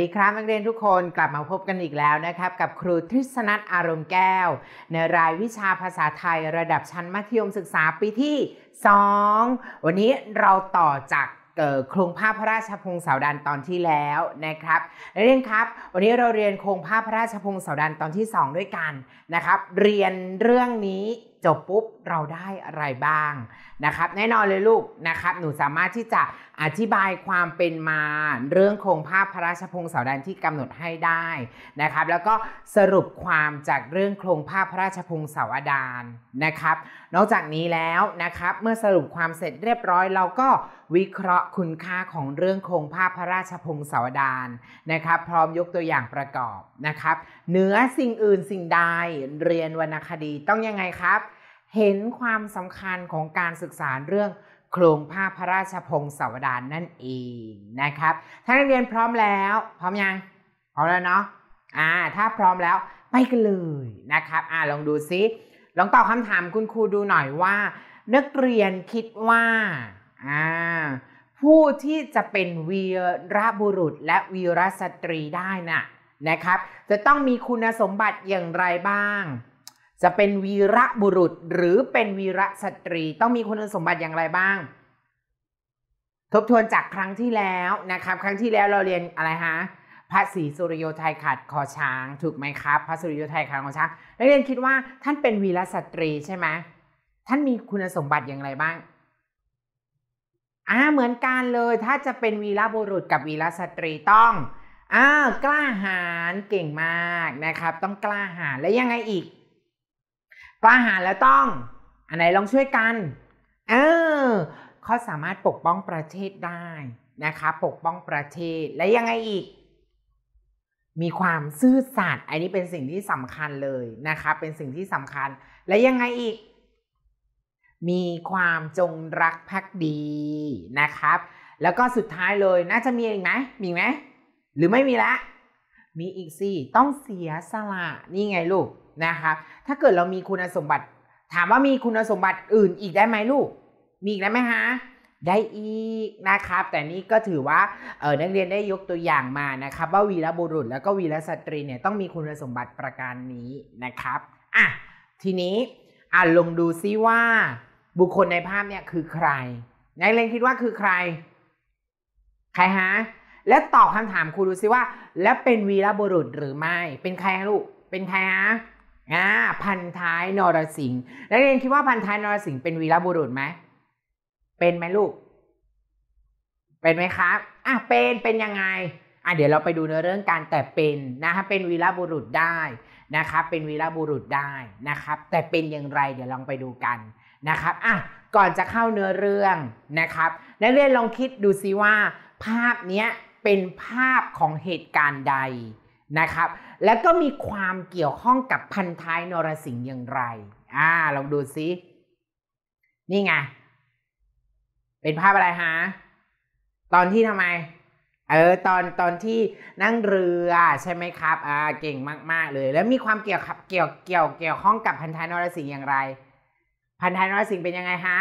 ดีครับนักเรียนทุกคนกลับมาพบกันอีกแล้วนะครับ กับครูทฤษณัทอารมณ์แก้ว ในรายวิชาภาษาไทยระดับชั้นมัธยมศึกษา ปีที่ 2 วันนี้เราต่อจากโครงภาพพระราชพงศาวดารตอนที่แล้วนะครับนักเรียนครับวันนี้เราเรียนโครงภาพพระราชพงศาวดารตอนที่ 2 ด้วยกันนะครับ เรียนเรื่องนี้จบปุ๊บเราได้อะไรบ้างนะครับแน่นอนเลยลูกนะครับ หนูสามารถที่จะอธิบายความเป็นมาเรื่องโครงภาพพระราชพงศาวดารที่กำหนดให้ได้นะครับ แล้วก็สรุปความจากเรื่องโครงภาพพระราชพงศาวดารนะครับ นอกจากนี้แล้วนะครับ เมื่อสรุปความเสร็จเรียบร้อย เราก็วิเคราะห์คุณค่าของเรื่องโครงภาพพระราชพงศาวดารนะครับ พร้อมยกตัวอย่างประกอบนะครับเหนือสิ่งอื่นสิ่งใดเรียนวรรณคดีต้องยังไงครับเห็นความสำคัญของการศึกษาเรื่องโครงภาพพระราชพงศาวดารนนั่นเองนะครับถ้านักเรียนพร้อมแล้ว พร้อมยังพร้อมแล้วเนาะ อ่า ถ้าพร้อมแล้ว ไปกันเลยนะครับ อ่าลองดูซิ ลองตอบคำถามคุณครูดูหน่อยว่า นักเรียนคิดว่า อ่า ผู้ที่จะเป็นวีรบุรุษและวีรสตรีได้นะ่ะนะครับ จะต้องมีคุณสมบัติอย่างไรบ้างจะเป็นวีระบุรุษหรือเป็นวีระสตรีต้องมีคุณสมบัติอย่างไรบ้าง ทบทวนจากครั้งที่แล้วนะครับ ครั้งที่แล้วเราเรียนอะไรฮะพระศรีสุริโยไทยขัดคอช้างถูกไหมครับ พระสุริโยไทยขัดคอช้างนักเรียนคิดว่าท่านเป็นวีรสตรีใช่ไหม ท่านมีคุณสมบัติอย่างไรบ้างอ่าเหมือนกันเลย ถ้าจะเป็นวีรบุรุษกับวีรสตรีต้องอ่ากล้าหาญเก่งมากนะครับ ต้องกล้าหาญและยังไงอีกกล้าหาญแล้วต้อง อันไหนลองช่วยกัน เออเขาสามารถปกป้องประเทศได้นะคะปกป้องประเทศและยังไงอีก มีความซื่อสัตย์อันนี้เป็นสิ่งที่สำคัญเลยนะคะเป็นสิ่งที่สำคัญและยังไงอีก มีความจงรักภักดีนะครับ แล้วก็สุดท้ายเลยน่าจะมีอีกไหมมีไหมหรือไม่มีละมีอีกสิต้องเสียสละนี่ไงลูกนะคะถ้าเกิดเรามีคุณสมบัติ ถามว่ามีคุณสมบัติอื่นอีกได้ไหมลูก มีอีกได้ไหมฮะ ได้อีกนะครับ แต่นี่ก็ถือว่า เออนักเรียนได้ยกตัวอย่างมานะครับ ว่าวีรบุรุษ แล้วก็วีรสตรีเนี่ยต้องมีคุณสมบัติประการนี้นะครับ อ่ะ ทีนี้ อ่ะลงดูซิว่า บุคคลในภาพเนี่ยคือใคร นักเรียนคิดว่าคือใคร ใครฮะ และตอบคำถามครูดูซิว่า และเป็นวีรบุรุษหรือไม่ เป็นใครลูก เป็นใครฮะอ่าพันท้ายนรสิงห์ นักเรียนคิดว่าพันท้ายนรสิงห์เป็นวีรบุรุษไหม เป็นไหมลูก เป็นไหมครับ อ่ะ เป็น เป็นยังไง อ่ะ เดี๋ยวเราไปดูในเรื่องการแต่เป็นนะฮะเป็นวีรบุรุษได้นะครับ เป็นวีรบุรุษได้นะครับ แต่เป็นอย่างไร เดี๋ยวลองไปดูกันนะครับ อ่ะ ก่อนจะเข้าเนื้อเรื่องนะครับ นักเรียนลองคิดดูซิว่า ภาพเนี้ยเป็นภาพของเหตุการณ์ใดนะครับแล้วก็มีความเกี่ยวข้องกับพันท้ายนรสิงห์อย่างไร อ่าลองดูซิ นี่ไง เป็นภาพอะไรฮะ ตอนที่ทำไม เออ ตอนตอนที่นั่งเรือใช่ไหมครับ อ่า เก่งมาก ๆ เลย แล้วมีความเกี่ยวขับเกี่ยวเกี่ยวเกี่ยวข้องกับพันท้ายนรสิงห์อย่างไร พันท้ายนรสิงห์เป็นยังไงฮะ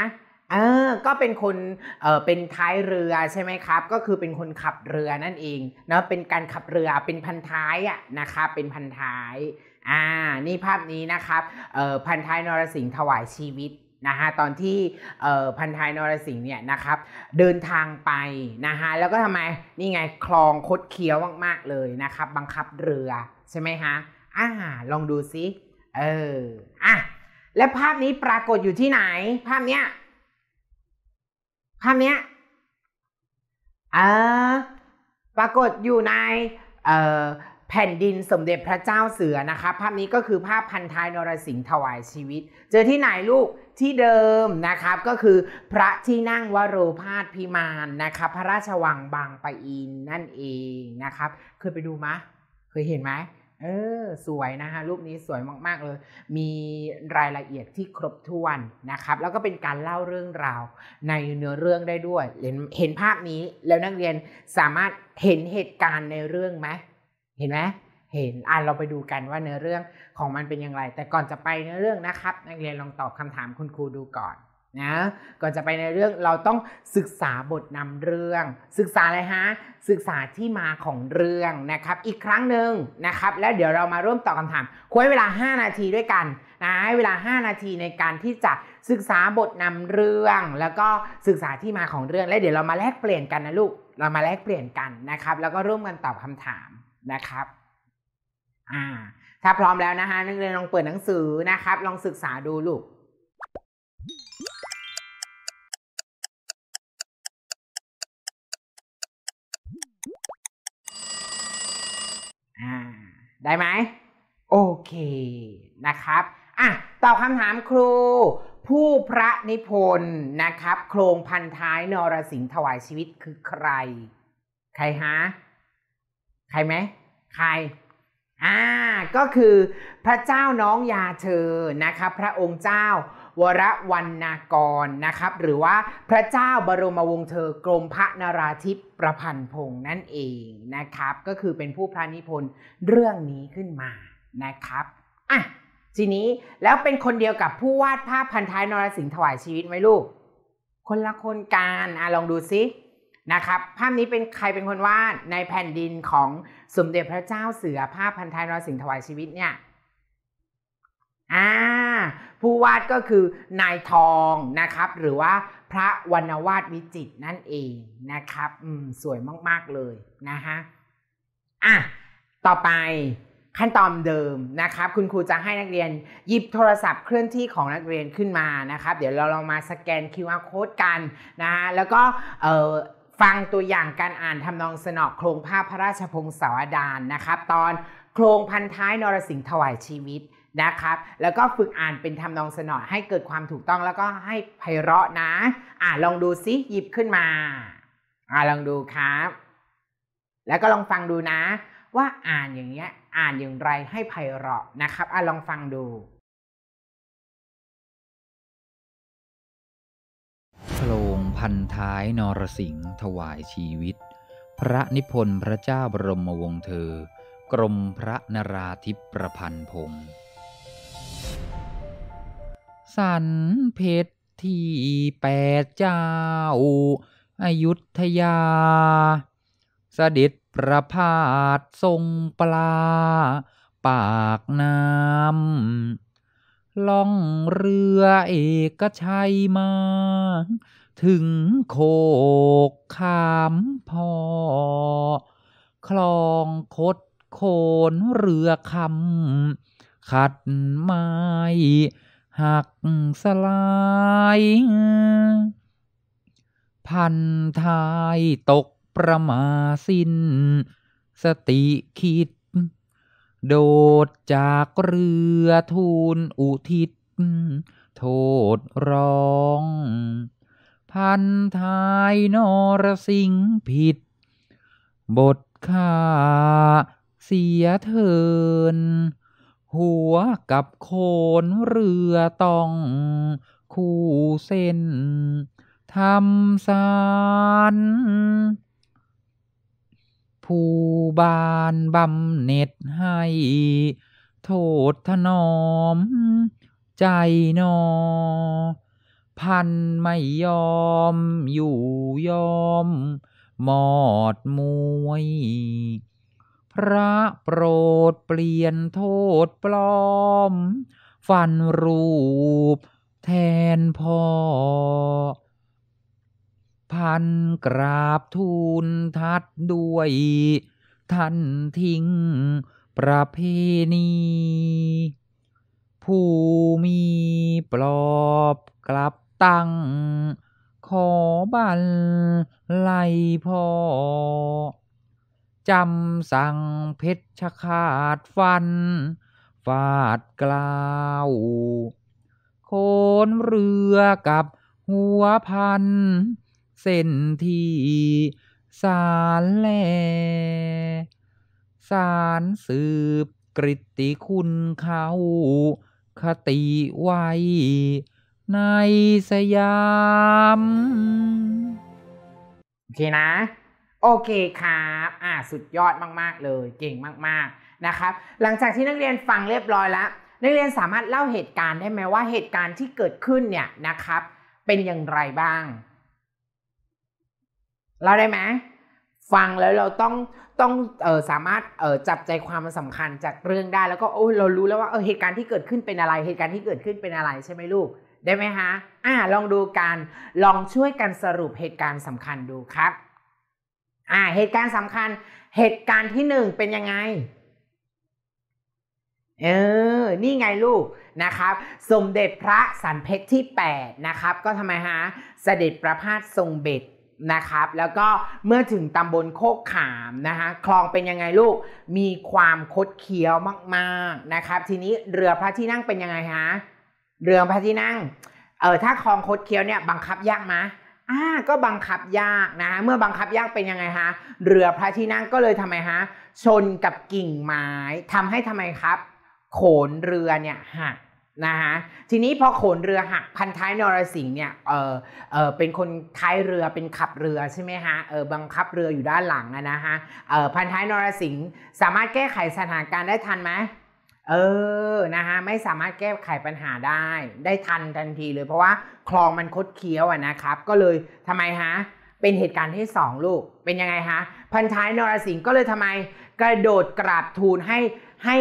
เออก็เป็นคนเออเป็นท้ายเรือใช่ไหมครับ ก็คือเป็นคนขับเรือนั่นเองเนาะเป็นการขับเรือเป็นพันท้ายอะนะคะเป็นพันท้าย อ่า นี่ภาพนี้นะครับเออพันท้ายนรสิงห์ถวายชีวิตนะฮะ ตอนที่พันท้ายนรสิงห์เนี่ยนะครับเดินทางไปนะฮะ แล้วก็ทำไมนี่ไงคลองคดเคี้ยวมากๆเลยนะครับ บังคับเรือใช่ไหมฮะ อ่า ลองดูซิเออ อ่ะและภาพนี้ปรากฏอยู่ที่ไหนภาพเนี้ยคำนี้เออปรากฏอยู่ในเออแผ่นดินสมเด็จพระเจ้าเสือนะคะภาพนี้ก็คือภาพพันท้ายนรสิงห์ถวายชีวิต เจอที่ไหนลูกที่เดิมนะครับ ก็คือพระที่นั่งวโรพาสพิมานนะคะพระราชวังบางปะอินนั่นเองนะครับ เคยไปดูไหมเคยเห็นไหมเออสวยนะคะรูปนี้สวยมากๆเลย มีรายละเอียดที่ครบถ้วนนะครับ แล้วก็เป็นการเล่าเรื่องราวในเนื้อเรื่องได้ด้วย เห็นเห็นภาพนี้แล้วนักเรียนสามารถเห็นเหตุการณ์ในเรื่องไหมเห็นไหมเห็นอ่านเราไปดูกันว่าเนื้อเรื่องของมันเป็นอย่างไร แต่ก่อนจะไปเนื้อเรื่องนะครับ นักเรียนลองตอบคำถามคุณครูดูก่อนนะก่อนจะไปในเรื่องเราต้องศึกษาบทนำเรื่อง ศึกษาอะไรฮะศึกษาที่มาของเรื่องนะครับ อีกครั้งหนึ่งนะครับ แล้วเดี๋ยวเรามาร่วมตอบคำถาม คุยเวลา 5 นาทีด้วยกันนะให้เวลา5นาทีในการที่จะศึกษาบทนำเรื่อง แล้วก็ศึกษาที่มาของเรื่องแล้วเดี๋ยวเรามาแลกเปลี่ยนกันนะลูกเรามาแลกเปลี่ยนกันนะครับ แล้วก็ร่วมกันตอบคำถามนะครับอ่า ถ้าพร้อมแล้วนะคะนักเรียนลองเปิดหนังสือนะครับ ลองศึกษาดูลูกได้ไหมโอเคนะครับ อ่ะตอบคำถามครู ผู้พระนิพนธ์นะครับ โครงพันท้ายนรสิงห์ถวายชีวิตคือใคร ใครฮะ ใครไหม ใคร อ่าก็คือ พระเจ้าน้องยาเธอนะครับ พระองค์เจ้าวรวรรณากรนะครับ หรือว่าพระเจ้าบรมวงศ์เธอกรมพระนราธิปประพันธ์พงษ์นั่นเองนะครับ ก็คือเป็นผู้พระนิพนธ์เรื่องนี้ขึ้นมานะครับอ่ะทีนี้แล้วเป็นคนเดียวกับผู้วาดภาพพันท้ายนรสิงห์ถวายชีวิตไหมลูก คนละคนกันอ่ะลองดูซินะครับ ภาพนี้เป็นใครเป็นคนวาดในแผ่นดินของสมเด็จพระเจ้าเสือภาพพันท้ายนรสิงห์ถวายชีวิตเนี่ยอ่าผู้วาดก็คือนายทองนะครับหรือว่าพระวรรณวาดวิจิตนั่นเองนะครับอืมสวยมาก ๆ เลยนะฮะอ่ะต่อไปขั้นตอนเดิมนะครับคุณครูจะให้นักเรียนหยิบโทรศัพท์เคลื่อนที่ของนักเรียนขึ้นมานะครับ เดี๋ยวเราลองมาสแกน QR code กันนะฮะแล้วก็เอ่อฟังตัวอย่างการอ่านทำนองสนอโครงภาพพระราชพงศาวดารนนะครับ ตอนโครงพันท้ายนรสิงห์ถวายชีวิตนะครับ แล้วก็ฝึกอ่านเป็นทำนองสนอให้เกิดความถูกต้องแล้วก็ให้ไพเราะนะ อ่าลองดูซิหยิบขึ้นมา อ่าลองดูครับ แล้วก็ลองฟังดูนะ ว่าอ่านอย่างเงี้ยอ่านอย่างไรให้ไพเราะนะครับอ่าลองฟังดูโคองพันท้ายนรสิงห์ถวายชีวิต พระนิพนธ์พระเจ้าบรมวงศ์เธอกรมพระนราธิปประพันธ์พงศ์สันเพชรที่แปดเจ้าอายุทยา เสด็จประพาสทรงปลา ปากน้ำล่องเรือเอกชัยมา ถึงโคกขามพอ คลองคดโคนเรือคำขัดไม้หักสลาย พันทายตกประมาสิ้น สติคิด โดดจากเรือทูลอุทิศ โทษร้อง พันทายนรสิงผิด บทข้าเสียเทินหัวกับโคนเรือต้อง คู่เส้นทำสารผู้บานบำเน็ตให้ โทษถนอม ใจนอ พันไม่ยอมอยู่ยอม หมอดมวยระโปรดเปลี่ยนโทษปลอม ฟันรูปแทนพ่อพันกราบทูลทัดด้วยท่านทิ้งประเพณีผู้มีปลอบกลับตั้ง ขอบันไลพ่อจำสั่งเพชรชขาดฟันฟาดกล่าว โคนเรือกับหัวพัน เส้นที่สารแลสารสืบกริติคุณเขาคติไว้ ในสยามโอเคนะโอเคครับ อ่า สุดยอดมากๆ เลย เก่งมากๆนะครับ หลังจากที่นักเรียนฟังเรียบร้อยแล้ว นักเรียนสามารถเล่าเหตุการณ์ได้ไหมว่าเหตุการณ์ที่เกิดขึ้นเนี่ยนะครับ เป็นอย่างไรบ้าง เราได้ไหมฟังแล้วเราต้องต้องเออสามารถเออจับใจความสำสำคัญจากเรื่องได้ แล้วก็โอ้เรารู้แล้วว่าเออเหตุการณ์ที่เกิดขึ้นเป็นอะไรเหตุการณ์ที่เกิดขึ้นเป็นอะไรใช่ไหมลูกได้ไหมฮะ อ่าลองดูการลองช่วยกันสรุปเหตุการณ์สำคัญดูครับอ่าเหตุการณ์สำคัญเหตุการณ์ที่หนึ่งเป็นยังไงเออนี่ไงลูกนะครับ สมเด็จพระสันเพชรที่8นะครับ ก็ทำไมฮะเสด็จประพาสทรงเบ็ดนะครับ แล้วก็เมื่อถึงตำบลโคกขามนะคะคลองเป็นยังไงลูกมีความคดเคี้ยวมากๆนะครับ ทีนี้เรือพระที่นั่งเป็นยังไงฮะเรือพระที่นั่งเออถ้าคลองคดเคี้ยวเนี่ยบังคับยากไหมอ่าก็บังคับยากนะเมื่อบังคับยากเป็นยังไงฮะเรือพระที่นั่งก็เลยทำไมฮะชนกับกิ่งไม้ทำให้ทำไมครับโขนเรือเนี่ยหักนะฮะทีนี้พอโขนเรือหักพันท้ายนรสิงห์เนี่ยเออเออเป็นคนท้ายเรือเป็นขับเรือใช่ไหมฮะเออบังคับเรืออยู่ด้านหลังนะฮะเออพันท้ายนรสิงห์สามารถแก้ไขสถานการณ์ได้ทันไหมเออ นะฮะไม่สามารถแก้ไขปัญหาได้ ได้ทันทันทีเลยเพราะว่าคลองมันคดเคี้ยวอ่ะนะครับ ก็เลยทำไมฮะ เป็นเหตุการณ์ที่2ลูก เป็นยังไงฮะ พันท้ายนรสิงห์ก็เลยทำไมกระโดดกราบทูลให้ให้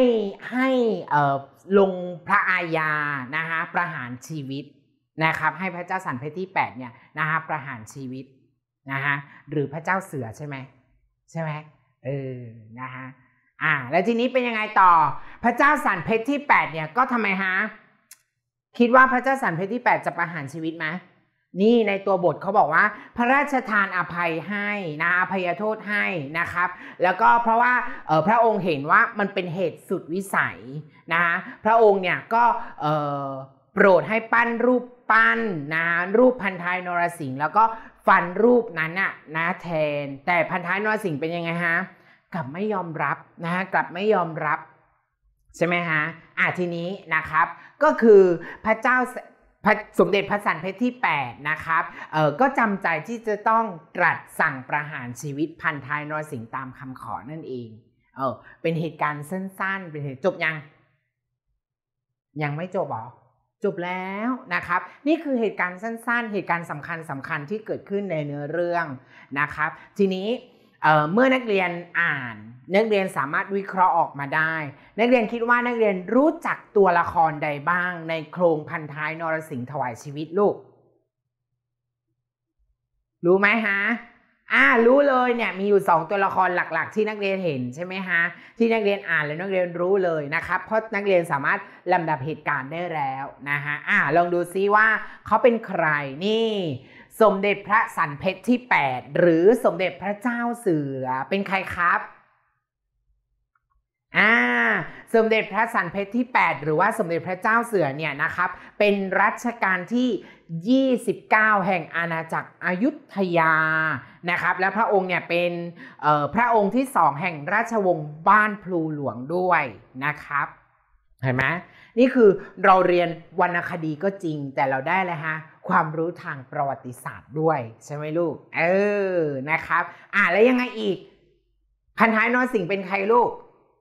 ให้ลงพระอาญานะคะประหารชีวิตนะครับ ให้พระเจ้าสันเพชรที่8เนี่ยนะคะประหารชีวิตนะคะหรือพระเจ้าเสือใช่ไหมใช่ไหมเออนะคะอ่าแล้วทีนี้เป็นยังไงต่อพระเจ้าสันเพชรที่แปดเนี่ยก็ทำไมฮะคิดว่าพระเจ้าสันเพชรที่แปดจะประหารชีวิตไหมนี่ในตัวบทเขาบอกว่าพระราชทานอภัยให้นะอภัยโทษให้นะครับ แล้วก็เพราะว่าเออพระองค์เห็นว่ามันเป็นเหตุสุดวิสัยนะพระองค์เนี่ยก็โปรดให้ปั้นรูปปั้นนะรูปพันท้ายนรสิงห์แล้วก็ฟันรูปนั้นน่ะนะแทน แต่พันท้ายนรสิงห์เป็นยังไงฮะเกลับไม่ยอมรับนะฮะกลับไม่ยอมรับ ใช่ไหมฮะอ่ะทีนี้นะครับ ก็คือพระเจ้าสมเด็จพระสันเพชรที่8นะครับ เออก็จำใจที่จะต้องตรัสสั่งประหารชีวิตพันทายนรสิงตามคำขอนั่นเองเออเป็นเหตุการณ์สั้นๆเป็นเหตุจบยัง ยังไม่จบหรอจบแล้วนะครับ นี่คือเหตุการณ์สั้นๆ เหตุการณ์สำคัญสำคัญที่เกิดขึ้นในเนื้อเรื่องนะครับ ทีนี้เมื่อนักเรียนอ่านนักเรียนสามารถวิเคราะห์ออกมาได้ นักเรียนคิดว่านักเรียนรู้จักตัวละครใดบ้างในโครงพันท้ายนรสิงห์ถวายชีวิตลูก รู้ไหมฮะอ่ารู้เลยเนี่ยมีอยู่2ตัวละครหลักๆ ที่นักเรียนเห็นใช่ไหมฮะที่นักเรียนอ่านแล้วนักเรียนรู้เลยนะครับเพราะนักเรียนสามารถลำดับเหตุการณ์ได้แล้วนะฮะอ่าลองดูซิว่าเขาเป็นใครนี่สมเด็จพระสันเพชรที่ 8 หรือสมเด็จพระเจ้าเสือเป็นใครครับอ่าสมเด็จพระสันเพชรที่ 8 หรือว่าสมเด็จพระเจ้าเสือเนี่ยนะครับ เป็นรัชกาลที่ 29 แห่งอาณาจักรอยุธยานะครับ และพระองค์เนี่ยเป็นพระองค์ที่สองแห่งราชวงศ์บ้านพลูหลวงด้วยนะครับเห็นไหมนี่คือเราเรียนวรรณคดีก็จริงแต่เราได้เลยฮะความรู้ทางประวัติศาสตร์ด้วยใช่ไหมลูกเออนะครับอ่าแล้วยังไงอีก พันท้ายนรสิงห์เป็นใครลูก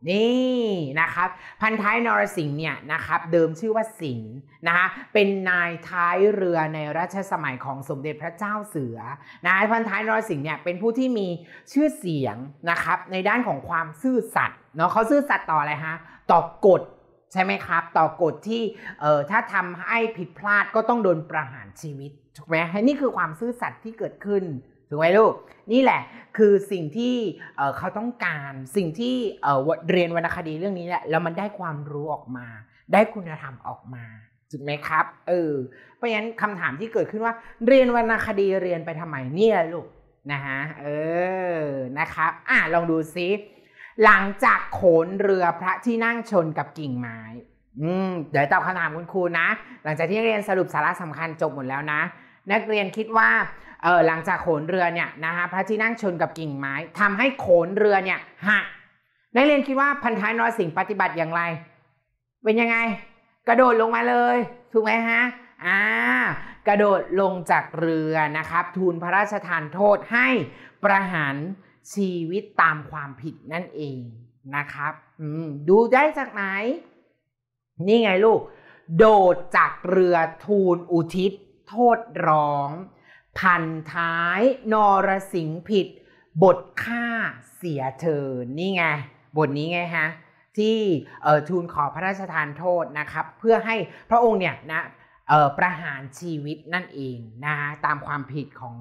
นี่นะครับ พันท้ายนรสิงห์เนี่ยนะครับเดิมชื่อว่าสิงห์นะคะเป็นนายท้ายเรือในรัชสมัยของสมเด็จพระเจ้าเสือนะพันท้ายนรสิงห์เนี่ยเป็นผู้ที่มีชื่อเสียงนะครับ ในด้านของความซื่อสัตย์เนาะเขาซื่อสัตย์ต่ออะไรฮะต่อกฎใช่ไหมครับ ต่อกฎที่ เอ่อ ถ้าทำให้ผิดพลาดก็ต้องโดนประหารชีวิต ถูกไหมนี่คือความซื่อสัตย์ที่เกิดขึ้นถูกไหมลูก นี่แหละคือสิ่งที่เขาต้องการ สิ่งที่เรียนวรรณคดีเรื่องนี้แหละแล้วมันได้ความรู้ออกมา ได้คุณธรรมออกมา ถูกไหมครับ เออ เพราะฉะนั้นคำถามที่เกิดขึ้นว่าเรียนวรรณคดีเรียนไปทำไมเนี่ยลูก นะฮะ เออ นะครับอ่ะลองดูซิหลังจากโขนเรือพระที่นั่งชนกับกิ่งไม้อืมเดี๋ยวตอบคำถามคุณครูนะ หลังจากที่เรียนสรุปสาระสำคัญจบหมดแล้วนะ นักเรียนคิดว่า เออหลังจากโขนเรือเนี่ยนะคะพระที่นั่งชนกับกิ่งไม้ ทำให้โขนเรือเนี่ยหัก นักเรียนคิดว่าพันท้ายนรสิงห์ปฏิบัติอย่างไร เป็นยังไงกระโดดลงมาเลยถูกไหมฮะ อ่า กระโดดลงจากเรือนะครับ ทูลพระราชทานโทษให้ประหารชีวิตตามความผิดนั่นเองนะครับดูได้จากไหน นี่ไงลูก โดดจากเรือทูลอุทิศ โทษร้อง พันท้าย นรสิงผิด บทฆ่าเสียเธอนี่ไง บทนี้ไงฮะ ที่ทูลขอพระราชทานโทษนะครับ เพื่อให้พระองค์เนี่ยนะประหารชีวิตนั่นเองนะตามความผิดของ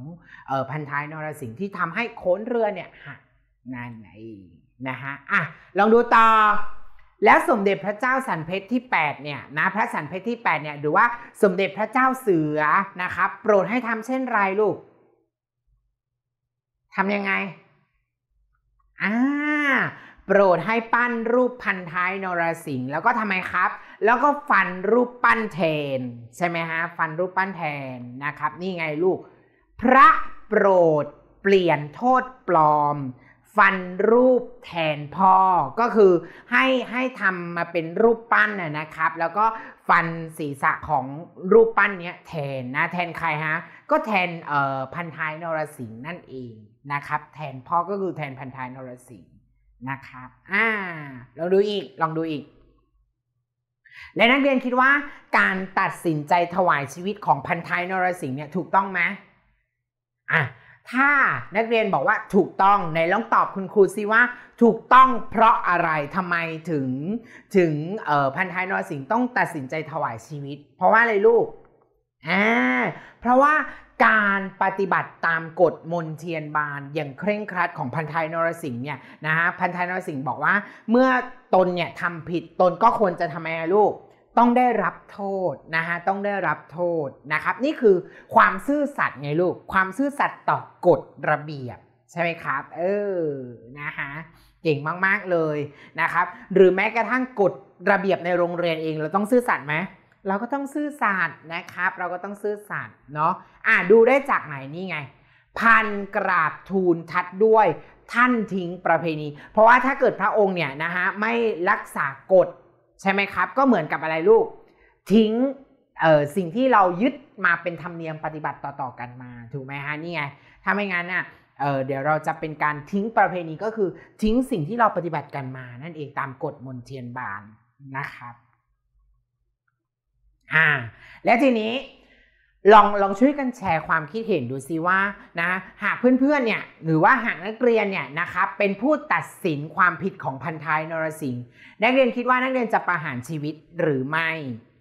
พันท้ายนรสิงห์ที่ทำให้โค้นเรือเนี่ยหักนั่นเองนะฮะอ่ะ ลองดูต่อ แล้วสมเด็จพระเจ้าสันเพชรที่8เนี่ยนะพระสันเพชรที่8เนี่ยหรือว่าสมเด็จพระเจ้าเสือนะครับโปรดให้ทำเช่นไรลูกทำยังไงอ่าโปรดให้ปั้นรูปพันท้ายนรสิงห์แล้วก็ทำไมครับแล้วก็ฟันรูปปั้นแทนใช่ไหมฮะฟันรูปปั้นแทนนะครับนี่ไงลูกพระโปรดเปลี่ยนโทษปลอม ฟันรูปแทนพ่อก็คือให้ให้ทำมาเป็นรูปปั้นนะครับแล้วก็ฟันศีรษะของรูปปั้นเนี้ยแทนนะแทนใครฮะก็แทนเอ่อพันท้ายนรสิงห์นั่นเองนะครับ แทนพ่อก็คือแทนพันท้ายนรสิงห์นะครับอ่าลองดูอีกลองดูอีกและนักเรียนคิดว่าการตัดสินใจถวายชีวิตของพันทายนรสิงห์เนี่ยถูกต้องไหมอ่ะถ้านักเรียนบอกว่าถูกต้องในลองตอบคุณครูซิว่าถูกต้องเพราะอะไรทำไมถึงถึงพันทายนรสิงห์ต้องตัดสินใจถวายชีวิต เพราะว่าอะไรลูกอ่าเพราะว่าการปฏิบัติตามกฎมนเทียนบาน อย่างเคร่งครัดของพันทายนรสิงห์เนี่ยนะฮะพันทายนรสิงห์บอกว่าเมื่อตนเนี่ยทำผิดตนก็ควรจะทำไมลูกต้องได้รับโทษนะคะต้องได้รับโทษนะครับ นี่คือความซื่อสัตย์ไงลูกความซื่อสัตย์ต่อกฎระเบียบใช่ไหมครับเออนะฮะเก่งมากๆเลยนะครับหรือแม้กระทั่งกฎระเบียบในโรงเรียนเอง เราต้องซื่อสัตย์ไหมเราก็ต้องซื่อสัตย์นะครับ เราก็ต้องซื่อสัตย์เนาะอ่าดูได้จากไหนนี่ไง พันกราบทูลทัดด้วยท่านทิ้งประเพณี เพราะว่าถ้าเกิดพระองค์เนี่ยนะฮะไม่รักษากฎใช่ไหมครับก็เหมือนกับอะไรลูกทิ้งสิ่งที่เรายึดมาเป็นธรรมเนียมปฏิบัติต่อ ๆ กันมา ถูกไหมฮะ นี่ไงถ้าไม่งั้นอ่ะเเดี๋ยวเราจะเป็นการทิ้งประเพณีก็คือทิ้งสิ่งที่เราปฏิบัติกันมา นั่นเองตามกฎมนเทียนบานนะครับ อ่า และทีนี้ลองลองช่วยกันแชร์ความคิดเห็นดูซิว่านะหากเพื่อนๆเนี่ยหรือว่าหากนักเรียนเนี่ยนะครับเป็นผู้ตัดสินความผิดของพันทายนรสิงห์นักเรียนคิดว่านักเรียนจะประหารชีวิตหรือไม่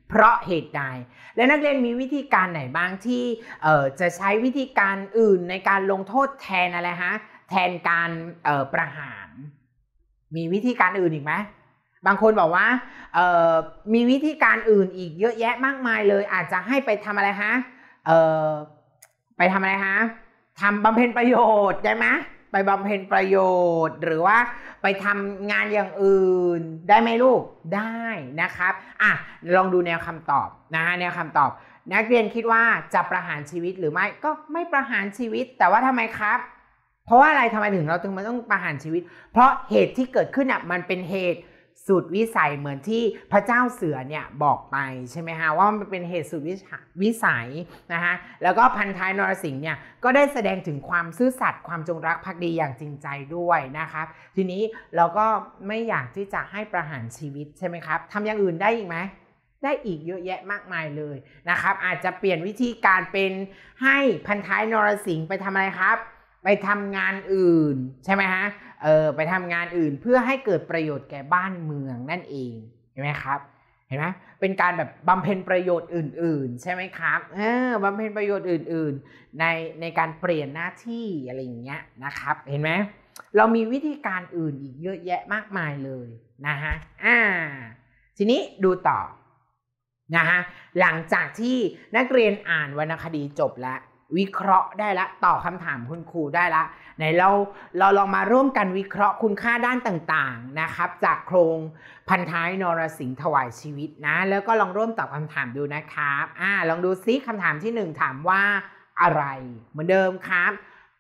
เพราะเหตุใด และนักเรียนมีวิธีการไหนบ้างที่จะใช้วิธีการอื่นในการลงโทษแทนอะไรฮะแทนการประหาร มีวิธีการอื่นอีกไหมบางคนบอกว่ามีวิธีการอื่นอีกเยอะแยะมากมายเลยอาจจะให้ไปทำอะไรฮะเออไปทำอะไรฮะทำบำเพ็ญประโยชน์ได้ไหมไปบำเพ็ญประโยชน์ หรือว่า ไปทำงานอย่างอื่น ได้ไหมลูกได้นะครับอ่ะลองดูแนวคำตอบนะแนวคำตอบ นักเรียนคิดว่าจะประหารชีวิตหรือไม่ ก็ไม่ประหารชีวิตแต่ว่าทำไมครับ เพราะว่าอะไรทำไมถึงเราถึงมันต้องประหารชีวิต เพราะเหตุที่เกิดขึ้นอ่ะมันเป็นเหตุสุดวิสัยเหมือนที่พระเจ้าเสือเนี่ยบอกไปใช่ไหมฮะว่ามันเป็นเหตุสุดวิสัยนะคะแล้วก็พันท้ายนรสิงห์เนี่ยก็ได้แสดงถึงความซื่อสัตย์ความจงรักภักดีอย่างจริงใจด้วยนะครับ ทีนี้เราก็ไม่อยากที่จะให้ประหารชีวิตใช่ไหมครับทำอย่างอื่นได้อีกไหม ได้อีกเยอะแยะมากมายเลยนะครับ อาจจะเปลี่ยนวิธีการเป็นให้พันท้ายนรสิงห์ไปทำอะไรครับไปทำงานอื่นใช่ไหมฮะ เออไปทำงานอื่นเพื่อให้เกิดประโยชน์แก่บ้านเมืองนั่นเอง เห็นไหมครับ เห็นไหมเป็นการแบบบำเพ็ญประโยชน์อื่น ๆใช่ไหมครับ เออบำเพ็ญประโยชน์อื่นๆในในการเปลี่ยนหน้าที่อะไรอย่างเงี้ยนะครับ เห็นไหมเรามีวิธีการอื่นอีกเยอะแยะมากมายเลยนะฮะ อ่าทีนี้ดูต่อนะฮะหลังจากที่นักเรียนอ่านวรรณคดีจบแล้ววิเคราะห์ได้ละตอบคาถามคุณครูได้ละไหนเราเราลองมาร่วมกันวิเคราะห์คุณค่าด้านต่างๆนะครับ จากโครงพันท้ายนรสิงห์ถวายชีวิตนะ แล้วก็ลองร่วมตอบคำถามดูนะครับอ่าลองดูซิคำถามที่1ถามว่า อะไร เหมือนเดิมครับ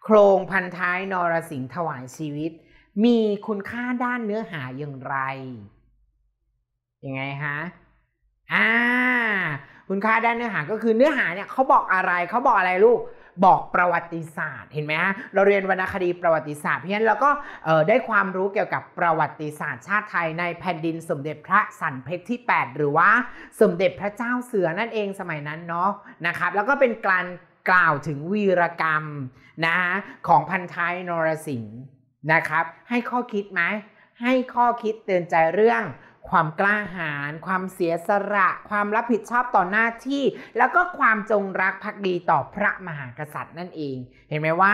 โครงพันท้ายนรสิงห์ถวายชีวิต มีคุณค่าด้านเนื้อหาอย่างไรยังไงฮะอ่าคุณค่าด้านเนื้อหาก็คือเนื้อหาเนี่ยเขาบอกอะไรเขาบอกอะไรลูกบอกประวัติศาสตร์เห็นไหมฮะเราเรียนวรรณคดีประวัติศาสตร์เพราะฉะนั้นเราก็ได้ความรู้เกี่ยวกับประวัติศาสตร์ ชาติไทยในแผ่นดินสมเด็จพระสันเพชรที่ 8 หรือว่าสมเด็จพระเจ้าเสือนั่นเองสมัยนั้นเนาะนะครับแล้วก็เป็นการกล่าวถึงวีรกรรมนะของพันท้ายนรสิงห์นะครับให้ข้อคิดไหมให้ข้อคิดเตือนใจเรื่องความกล้าหาญความเสียสละความรับผิดชอบต่อหน้าที่ แล้วก็ความจงรักภักดีต่อพระมหากษัตริย์นั่นเอง เห็นไหมว่า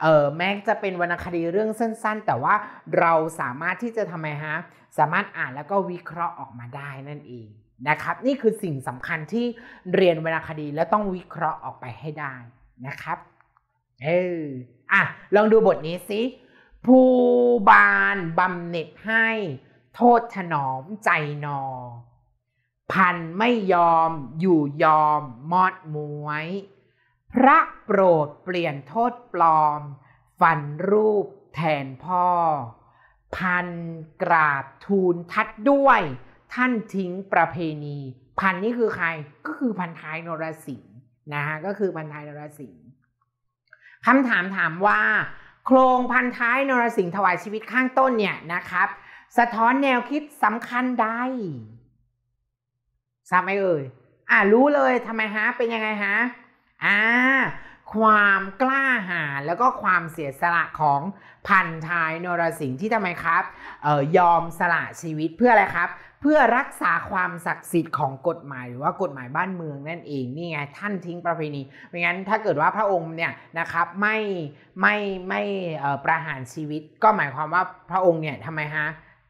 เออแม้จะเป็นวรรณคดีเรื่องสั้นๆ แต่ว่าเราสามารถที่จะทำไมฮะ สามารถอ่านแล้วก็วิเคราะห์ออกมาได้นั่นเองนะครับ นี่คือสิ่งสำคัญที่เรียนวรรณคดีแล้วต้องวิเคราะห์ออกไปให้ได้นะครับเอออ่ะลองดูบทนี้สิ ภูบาลบำเหน็จให้โทษถนอมใจนอ พันไม่ยอมอยู่ยอมมอดมวย พระโปรดเปลี่ยนโทษปลอม ฝันรูปแทนพ่อ พันกราบทูลทัดด้วย ท่านทิ้งประเพณี พันนี่คือใครก็คือพันท้ายนรสิงห์นะฮะก็คือพันท้ายนรสิงห์คำถามถามว่า โครงพันท้ายนรสิงห์ถวายชีวิตข้างต้นเนี่ยนะครับสะท้อนแนวคิดสำคัญใดทราบไหมเอ่ยอ่ารู้เลยทำไมฮะ เป็นยังไงฮะ อ่า ความกล้าหาญแล้วก็ความเสียสละของพันทายนรสิงห์ที่ทำไมครับ เอ่อยอมสละชีวิตเพื่ออะไรครับ เพื่อรักษาความศักดิ์สิทธิ์ของกฎหมายหรือว่ากฎหมายบ้านเมืองนั่นเอง นี่ไงท่านทิ้งประเพณีไม่งั้นถ้าเกิดว่าพระองค์เนี่ยนะครับไม่ไม่ไม่ประหารชีวิตก็หมายความว่าพระองค์เนี่ยทำไมฮะ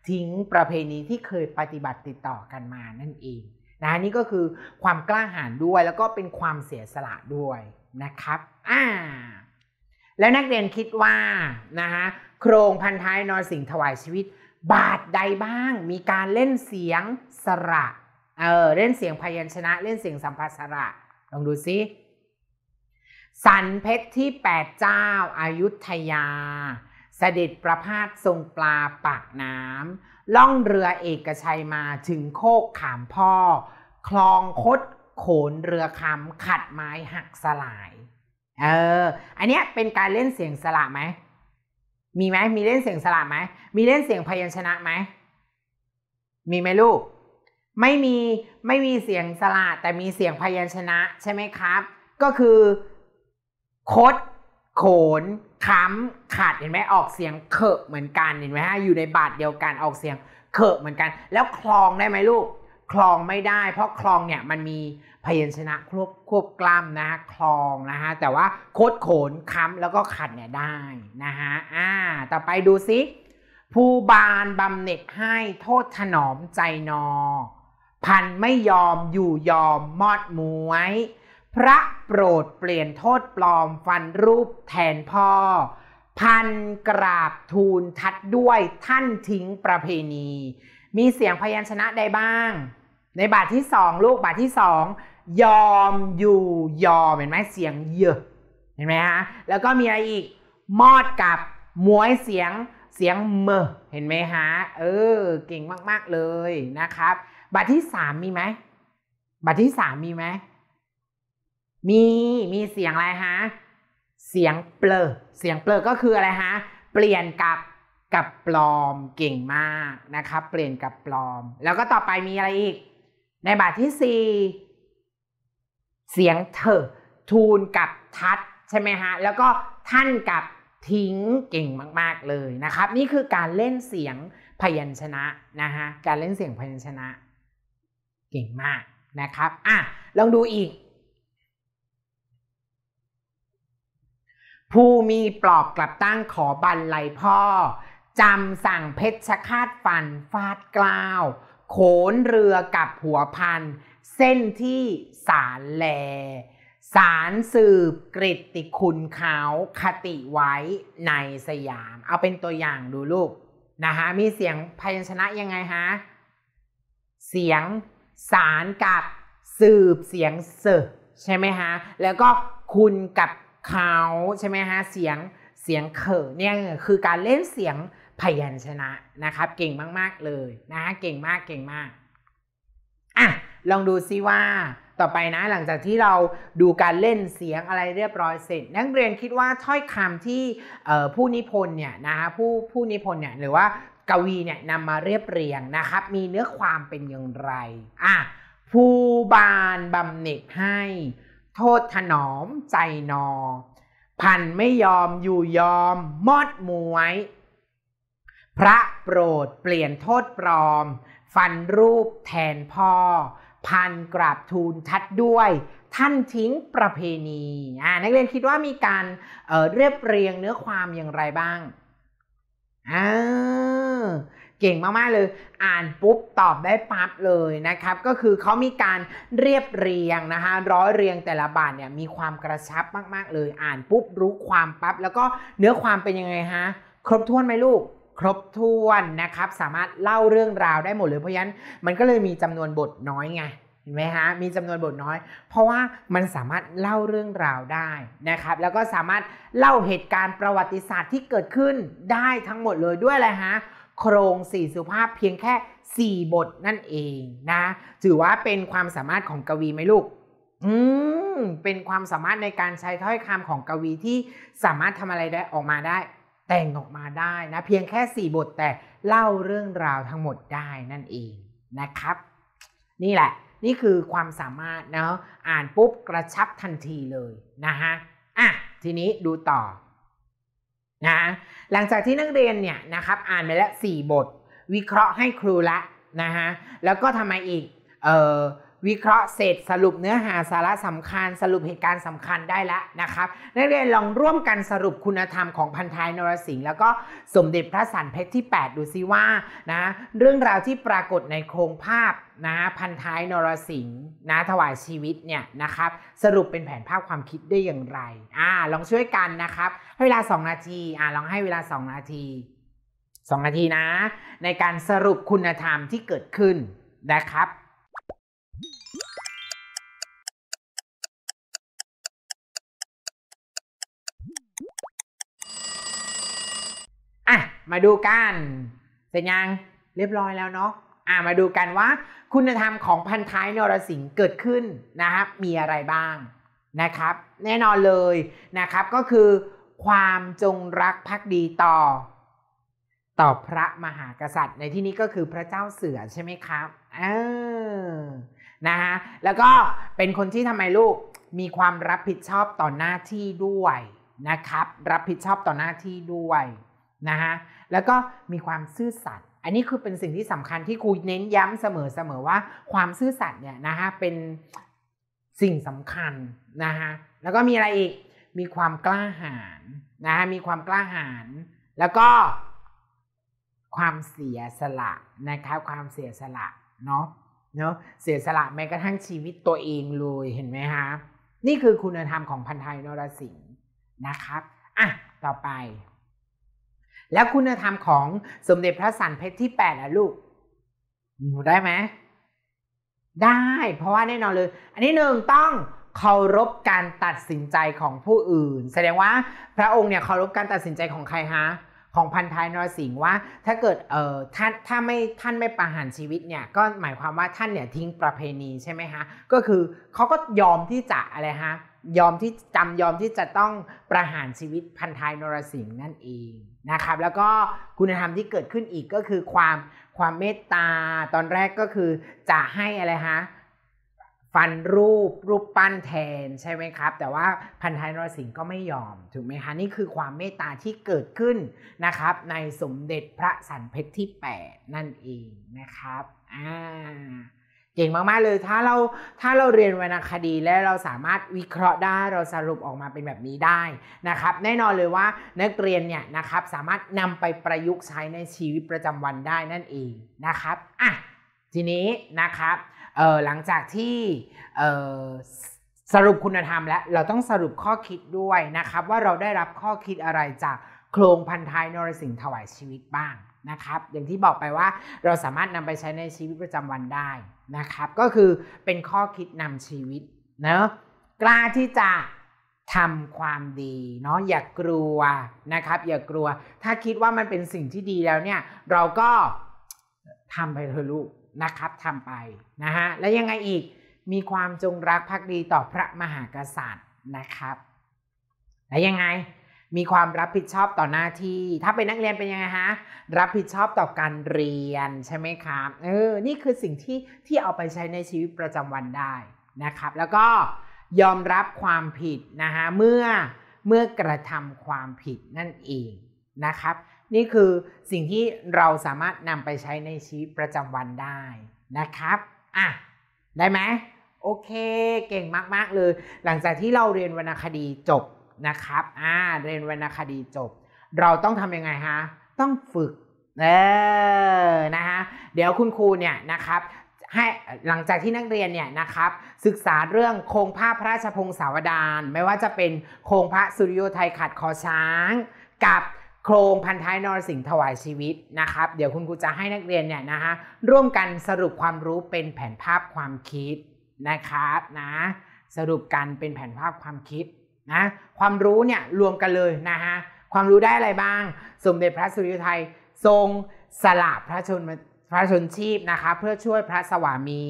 ทิ้งประเพณีที่เคยปฏิบัติติดต่อกันมานั่นเองนะนี่ก็คือความกล้าหาญด้วยแล้วก็เป็นความเสียสละด้วยนะครับอ่าแล้วนักเรียนคิดว่านะฮะโครงพันท้ายนอนสิงถวายชีวิต บาทใดบ้างมีการเล่นเสียงสระ เออเล่นเสียงพยัญชนะ เล่นเสียงสัมภาษระลองดูซิสันเพชรที่8เจ้าอายุทยาเสด็จประพาสทรงปลาปากน้ำล่องเรือเอกชัยมาถึงโคกขามพ่อ คลองคดโขนเรือคำขัดไม้หักสลาย เออ อันเนี้ยเป็นการเล่นเสียงสละไหม มีไหมมีเล่นเสียงสละไหมมีเล่นเสียงพยัญชนะไหมมีไหมลูก ไม่มีไม่มีเสียงสละแต่มีเสียงพยัญชนะใช่ไหมครับ ก็คือ คดโขนขามขาดเห็นไหมออกเสียงเอะเหมือนกัน เห็นไหมฮะอยู่ในบาทเดียวกันออกเสียงเอะเหมือนกัน แล้วคลองได้ไหมลูก คลองไม่ได้ เพราะคลองเนี่ยมันมีพยัญชนะควบควบกล้ำนะฮะคลองนะฮะแต่ว่าโคดโขนค้ำแล้วก็ขัดเนี่ยได้นะฮะอ่าต่อไปดูซิผู้บานบำเหน็จให้โทษถนอมใจนอ พันไม่ยอมอยู่ยอมมอดมวยพระโปรดเปลี่ยนโทษปลอมฟันรูปแทนพ่อ พันกราบทูลทัดด้วยท่านทิ้งประเพณี มีเสียงพยัญชนะใดบ้าง ในบาทที่สอง ลูกบาทที่สอง ยอมอยู่ยอมเห็นไหมเสียงเยอะเห็นไหมฮะแล้วก็มีอะไรอีก มอดกับมวยเสียงเสียงเมเห็นไหมฮะเออเก่งมากๆเลยนะครับบาทที่สามมีไหมบาทที่สามมีไหมมีมีเสียงอะไรฮะเสียงเปลอเสียงเปลอก็คืออะไรฮะเปลี่ยนกับกับปลอมเก่งมากนะครับ เปลี่ยนกับปลอม แล้วก็ต่อไปมีอะไรอีก ในบาทที่สี่เสียงเถอทูลกับทัดใช่ไหมฮะแล้วก็ท่านกับทิ้งเก่งมาก ๆเลยนะครับ นี่คือการเล่นเสียงพยัญชนะนะฮะการเล่นเสียงพยัญชนะ เก่งมากนะครับอ่ะลองดูอีกผู้มีปลอบกลับตั้งขอบันไลพ่อ จำสั่งเพชรคาดฟันฟาดกล้าว โขนเรือกับหัวพันเส้นที่สารแลสารสืบกริติคุณเขาคติไว้ในสยาม เอาเป็นตัวอย่างดูลูกนะคะมีเสียงพยัญชนะยังไงฮะ เสียงสารกับสืบเสียงเสใช่ไหมฮะ แล้วก็คุณกับเขาใช่ไหมฮะ เสียงเสียงเขอเนี่ยคือการเล่นเสียงพยัญชนะนะครับ เก่งมาก ๆ เลยนะเก่งมากเก่งมากอ่ะลองดูซิว่าต่อไปนะหลังจากที่เราดูการเล่นเสียงอะไรเรียบร้อยเสร็จ นักเรียนคิดว่าถ้อยคำที่ผู้นิพนธ์เนี่ยนะฮะผู้ผู้นิพนธ์เนี่ย หรือว่ากวีเนี่ยนำมาเรียบเรียงนะครับ มีเนื้อความเป็นอย่างไรอ่ะภูบาลบำเหน็จให้โทษถนอมใจนอ พันไม่ยอมอยู่ยอมมอดมวย พระโปรดเปลี่ยนโทษปลอม ฟันรูปแทนพ่อ พันกราบทูลทัดด้วยท่านทิ้งประเพณีอ่านักเรียนคิดว่ามีการเเรียบเรียงเนื้อความอย่างไรบ้างอ่าเก่งมากๆเลย อ่านปุ๊บตอบได้ปั๊บเลยนะครับ ก็คือเขามีการเรียบเรียงนะคะ ร้อยเรียงแต่ละบาทเนี่ยมีความกระชับมากๆ เลย อ่านปุ๊บรู้ความปั๊บ แล้วก็เนื้อความเป็นยังไงฮะ ครบถ้วนไหมลูก ครบถ้วนนะครับ สามารถเล่าเรื่องราวได้หมดเลย เพราะฉะนั้นมันก็เลยมีจำนวนบทน้อยไง เห็นไหมฮะ มีจำนวนบทน้อย เพราะว่ามันสามารถเล่าเรื่องราวได้นะครับ แล้วก็สามารถเล่าเหตุการณ์ประวัติศาสตร์ที่เกิดขึ้นได้ทั้งหมดเลยด้วยอะไรฮะโครงสี่สุภาพเพียงแค่ 4บทนั่นเองนะถือว่าเป็นความสามารถของกวีไหมลูกอืมเป็นความสามารถในการใช้ถ้อยคำของกวีที่สามารถทำอะไรได้ออกมาได้ แต่งออกมาได้นะเพียงแค่ 4บทแต่เล่าเรื่องราวทั้งหมดได้นั่นเองนะครับนี่แหละนี่คือความสามารถเนาะอ่านปุ๊บกระชับทันทีเลยนะฮะอ่ะทีนี้ดูต่อนะหลังจากที่นักเรียนเนี่ยนะครับอ่านไปแล้ว่บท วิเคราะห์ให้ครูละนะฮะแล้วก็ทำไมอีกเออวิเคราะห์เสร็จสรุปเนื้อหาสาระสำคัญ สรุปเหตุการณ์สำคัญได้แล้วนะครับนักเรียนลองร่วมกันสรุปคุณธรรมของพันท้ายนรสิงห์แล้วก็สมเด็จพระสันเพชรที่ 8 ดูซิว่านะ เรื่องราวที่ปรากฏในโครงภาพนะพันท้ายนรสิงห์นะถวายชีวิตเนี่ยนะครับ สรุปเป็นแผนภาพความคิดได้อย่างไรอ่าลองช่วยกันนะครับ ให้เวลา 2 นาทีอ่าลองให้เวลา 2 นาที2นาทีนะ ในการสรุปคุณธรรมที่เกิดขึ้นนะครับมาดูกันเสร็จยังเรียบร้อยแล้วเนาะอ่ามาดูกันว่าคุณธรรมของพันท้ายนรสิงห์เกิดขึ้นนะครับมีอะไรบ้างนะครับ แน่นอนเลยนะครับก็คือความจงรักภักดีต่อต่อพระมหากษัตริย์ในที่นี้ก็คือพระเจ้าเสือใช่ไหมครับ เออนะฮะแล้วก็เป็นคนที่ทำไมลูกมีความรับผิดชอบต่อหน้าที่ด้วยนะครับ รับผิดชอบต่อหน้าที่ด้วยนะฮะแล้วก็มีความซื่อสัตย์อันนี้คือเป็นสิ่งที่สำคัญที่ครูเน้นย้ำเสมอๆว่า ความซื่อสัตย์เนี่ยนะฮะเป็นสิ่งสำคัญนะฮะแล้วก็มีอะไรอีกมีความกล้าหาญนะฮะมีความกล้าหาญแล้วก็ความเสียสละนะครับความเสียสละเนาะเนาะเสียสละแม้กระทั่งชีวิตตัวเองเลยเห็นไหมฮะนี่คือคุณธรรมของพันธไทยนรสิงห์นะครับอ่ะต่อไปแล้วคุณธรรมของสมเด็จพระสันเพชรที่แปดอะลูก หนูได้ไหมได้เพราะว่าแน่นอนเลย อันนี้หนึ่งต้องเคารพการตัดสินใจของผู้อื่น แสดงว่าพระองค์เนี่ย เคารพการตัดสินใจของใครฮะ ของพันท้ายนรสิงห์ว่า ถ้าเกิดเออท่านถ้าไม่ท่านไม่ประหารชีวิตเนี่ย ก็หมายความว่าท่านเนี่ยทิ้งประเพณีใช่ไหมฮะ ก็คือเขาก็ยอมที่จะอะไรฮะ ยอมที่จำยอมที่จะต้องประหารชีวิตพันท้ายนรสิงห์นั่นเองนะครับแล้วก็คุณธรรมที่เกิดขึ้นอีกก็คือความความเมตตาตอนแรกก็คือจะให้อะไรฮะฟันรูปรูปปั้นแทนใช่ไหมครับ แต่ว่าพันธายนรสิงห์ก็ไม่ยอม ถูกไหมคะนี่คือความเมตตาที่เกิดขึ้นนะครับ ในสมเด็จพระสันเพชรที่ 8 นั่นเองนะครับ อ่าเก่งมากๆเลยถ้าเราถ้าเราเรียนวรรณคดีและเราสามารถวิเคราะห์ได้เราสรุปออกมาเป็นแบบนี้ได้นะครับแน่นอนเลยว่านักเรียนเนี่ยนะครับสามารถนำไปประยุกต์ใช้ในชีวิตประจำวันได้นั่นเองนะครับอ่ะทีนี้นะครับเออหลังจากที่เออสรุปคุณธรรมแล้วเราต้องสรุปข้อคิดด้วยนะครับว่าเราได้รับข้อคิดอะไรจากโครงพัน์ไายนรสิงห์ถวายชีวิตบ้างนะครับอย่างที่บอกไปว่าเราสามารถนำไปใช้ในชีวิตประจำวันได้นะครับ ก็คือเป็นข้อคิดนำชีวิตเนะกล้าที่จะทำความดีเนาะอย่ากลัวนะครับ อย่ากลัว ถ้าคิดว่ามันเป็นสิ่งที่ดีแล้วเนี่ยเราก็ทำไปเถอะลูกนะครับทำไปนะฮะแล้วยังไงอีกมีความจงรักภักดีต่อพระมหากษัตริย์นะครับ และยังไงมีความรับผิดชอบต่อหน้าที่ ถ้าเป็นนักเรียนเป็นยังไงฮะรับผิดชอบต่อการเรียนใช่ไหมครับ เออ นี่คือสิ่งที่ที่เอาไปใช้ในชีวิตประจำวันได้นะครับ แล้วก็ยอมรับความผิดนะฮะ เมื่อ เมื่อกระทำความผิดนั่นเองนะครับ นี่คือสิ่งที่เราสามารถนำไปใช้ในชีวิตประจำวันได้นะครับอ่ะได้ไหม โอเค เก่งมากๆ เลย หลังจากที่เราเรียนวรรณคดีจบนะครับอ่าเรียนวรรณคดีจบ เราต้องทำยังไงฮะ ต้องฝึกเออนะฮะ เดี๋ยวคุณครูเนี่ยนะครับ ให้หลังจากที่นักเรียนเนี่ยนะครับศึกษาเรื่องโครงภาพพระราชพงศาวดารไม่ว่าจะเป็นโครงพระสุริโยไทยขัดคอช้าง กับโครงพันท้ายนรสิงห์ถวายชีวิตนะครับ เดี๋ยวคุณครูจะให้นักเรียนเนี่ยนะฮะร่วมกันสรุปความรู้เป็นแผนภาพความคิดนะครับนะสรุปกันเป็นแผนภาพความคิดนะความรู้เนี่ยรวมกันเลยนะฮะความรู้ได้อะไรบ้าง สมเด็จพระสุริยไทยทรงสละพระชนพระชนชีพนะคะเพื่อช่วยพระสวามี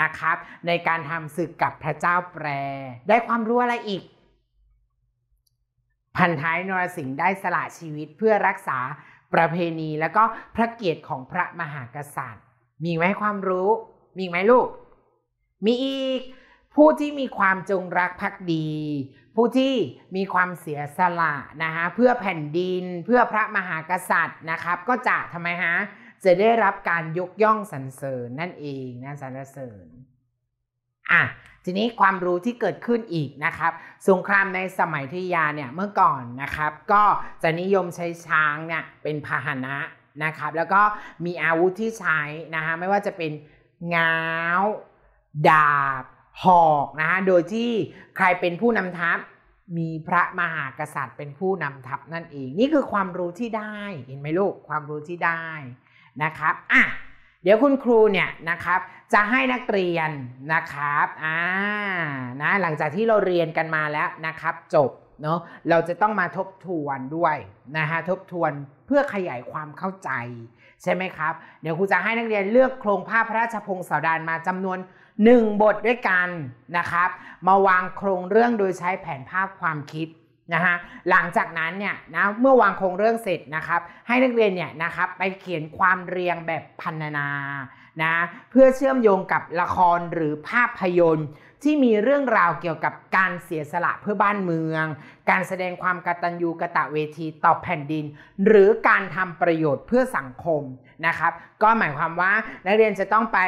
นะครับในการทำศึกกับพระเจ้าแปรได้ความรู้อะไรอีก พันท้ายนรสิงห์ได้สละชีวิตเพื่อรักษาประเพณี แล้วก็พระเกียรติของพระมหากษัตริย์ มีไหมความรู้มีไหมลูก มีอีกผู้ที่มีความจงรักภักดี ผู้ที่มีความเสียสละนะคะเพื่อแผ่นดินเพื่อพระมหากษัตริย์นะครับก็จะทำไมฮะจะได้รับการยกย่องสรรเสริญนั่นเองนะสรรเสริญอ่ะทีนี้ความรู้ที่เกิดขึ้นอีกนะครับสงครามในสมัยทยาเนี่ยเมื่อก่อนนะครับก็จะนิยมใช้ช้างเนี่ยเป็นพาหนะนะครับแล้วก็มีอาวุธที่ใช้นะฮะไม่ว่าจะเป็นง้าวดาบหอกนะโดยที่ใครเป็นผู้นำทัพมีพระมหากษัตริย์เป็นผู้นำทัพนั่นเองนี่คือความรู้ที่ได้เห็นไหมลูกความรู้ที่ได้นะครับอ่ะเดี๋ยวคุณครูเนี่ยนะครับจะให้นักเรียนนะครับอ่านะหลังจากที่เราเรียนกันมาแล้วนะครับ จบเนาะเราจะต้องมาทบทวนด้วยนะฮะทบทวนเพื่อขยายความเข้าใจใช่ไหมครับ เดี๋ยวครูจะให้นักเรียนเลือกโครงภาพพระราชพงศาวดารมาจำนวน1บทด้วยกันนะครับมาวางโครงเรื่องโดยใช้แผนภาพความคิดนะฮะหลังจากนั้นเนี่ยนะเมื่อวางโครงเรื่องเสร็จนะครับให้นักเรียนเนี่ยนะครับไปเขียนความเรียงแบบพันนานะเพื่อเชื่อมโยงกับละครหรือภาพยนตร์ที่มีเรื่องราวเกี่ยวกับการเสียสละเพื่อบ้านเมือง การแสดงความกตัญญูกะตะเวทีต่อแผ่นดิน หรือการทำประโยชน์เพื่อสังคมนะครับ ก็หมายความว่านักเรียนจะต้องไป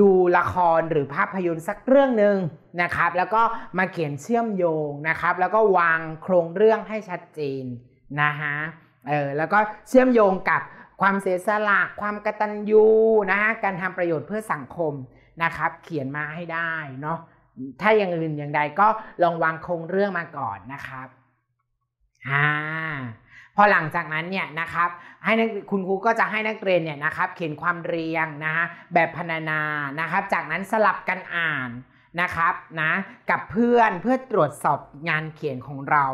ดูละครหรือภาพยนตร์สักเรื่องหนึ่งนะครับ แล้วก็มาเขียนเชื่อมโยงนะครับ แล้วก็วางโครงเรื่องให้ชัดเจนนะฮะ เออแล้วก็เชื่อมโยงกับความเสียสละ ความกตัญญูนะฮะ การทำประโยชน์เพื่อสังคมนะครับเขียนมาให้ได้เนาะถ้าอย่างอื่นอย่างใดก็ลองวางโครงเรื่องมาก่อนนะครับอ่าพอหลังจากนั้นเนี่ยนะครับให้คุณครูก็จะให้นักเรียนเนี่ยนะครับ เขียนความเรียงนะฮะแบบพรรณนานะครับ จากนั้นสลับกันอ่านนะครับนะ กับเพื่อนเพื่อตรวจสอบงานเขียนของเรา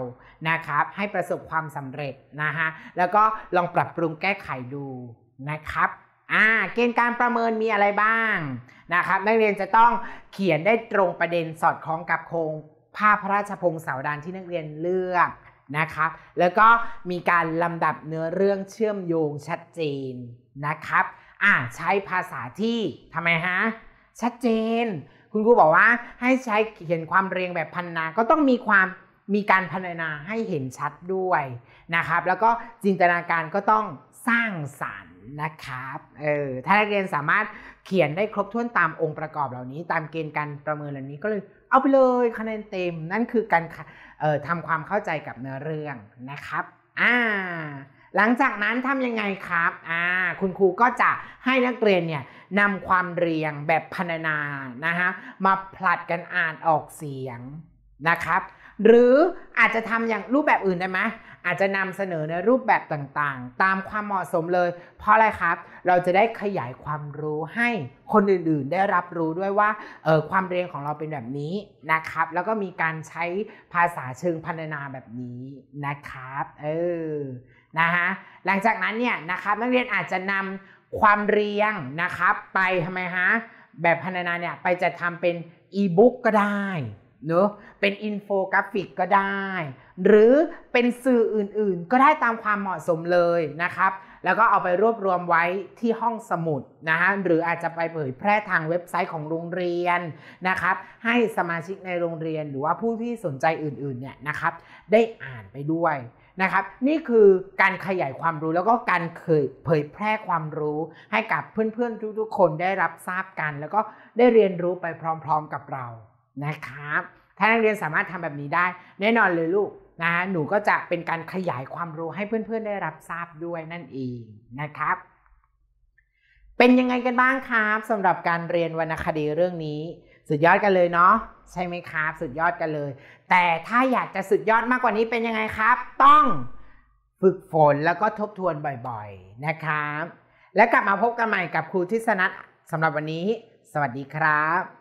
นะครับ ให้ประสบความสำเร็จนะฮะแล้วก็ลองปรับปรุงแก้ไขดูนะครับอ่าเกณฑ์การประเมินมีอะไรบ้างนะครับนักเรียนจะต้องเขียนได้ตรงประเด็นสอดคล้องกับโครง ภาพพระราชพงศาวดารที่นักเรียนเลือกนะครับแล้วก็มีการลำดับเนื้อเรื่องเชื่อมโยงชัดเจนนะครับอ่าใช้ภาษาที่ทำไมฮะชัดเจน คุณครูบอกว่าให้ใช้เขียนความเรียงแบบพันนา ก็ต้องมีความมีการพันนาให้เห็นชัดด้วยนะครับแล้วก็จินตนาการก็ต้องสร้างสารรค์นะครับ เออ ถ้านักเรียนสามารถเขียนได้ครบถ้วนตามองค์ประกอบเหล่านี้ ตามเกณฑ์การประเมินเหล่านี้ก็เลยเอาไปเลยคะแนนเต็มนั่นคือการทำความเข้าใจกับเนื้อเรื่องนะครับ อ่า หลังจากนั้นทำยังไงครับ อ่า คุณครูก็จะให้นักเรียนเนี่ยนำความเรียงแบบพรรณนา นะฮะ มาผลัดกันอ่านออกเสียงนะครับ หรืออาจจะทำอย่างรูปแบบอื่นได้ไหมอาจจะนำเสนอในรูปแบบต่างๆ ตามความเหมาะสมเลย เพราะอะไรครับเราจะได้ขยายความรู้ให้คนอื่นๆได้รับรู้ด้วยว่าเออความเรียนของเราเป็นแบบนี้นะครับ แล้วก็มีการใช้ภาษาเชิงพรรณนาแบบนี้นะครับเออนะคะหลังจากนั้นเนี่ยนะครับนักเรียนอาจจะนำความเรียงนะครับ ไปทำไมฮะ แบบพรรณนาเนี่ยไปจะทำเป็นอีบุ๊กก็ได้เนอะเป็นอินโฟกราฟิกก็ได้หรือเป็นสื่ออื่นๆก็ได้ตามความเหมาะสมเลยนะครับ แล้วก็เอาไปรวบรวมไว้ที่ห้องสมุดนะฮะหรืออาจจะไปเผยแพร่ทางเว็บไซต์ของโรงเรียนนะครับให้สมาชิกในโรงเรียนหรือว่าผู้ที่สนใจอื่นๆเนี่ยนะครับได้อ่านไปด้วยนะครับ นี่คือการขยายความรู้แล้วก็การเผยแพร่ความรู้ให้กับเพื่อนๆทุกๆ คนได้รับทราบกัน แล้วก็ได้เรียนรู้ไปพร้อมๆกับเรานะครับ ถ้านักเรียนสามารถทำแบบนี้ได้ แน่นอนเลยลูกนะ หนูก็จะเป็นการขยายความรู้ให้เพื่อนๆ ได้รับทราบด้วยนั่นเองนะครับ เป็นยังไงกันบ้างครับสำหรับการเรียนวรรณคดีเรื่องนี้สุดยอดกันเลยเนาะใช่ไหมครับสุดยอดกันเลย แต่ถ้าอยากจะสุดยอดมากกว่านี้เป็นยังไงครับ ต้องฝึกฝนแล้วก็ทบทวนบ่อยๆนะครับ และกลับมาพบกันใหม่กับครูทิศนัทสำหรับวันนี้ สวัสดีครับ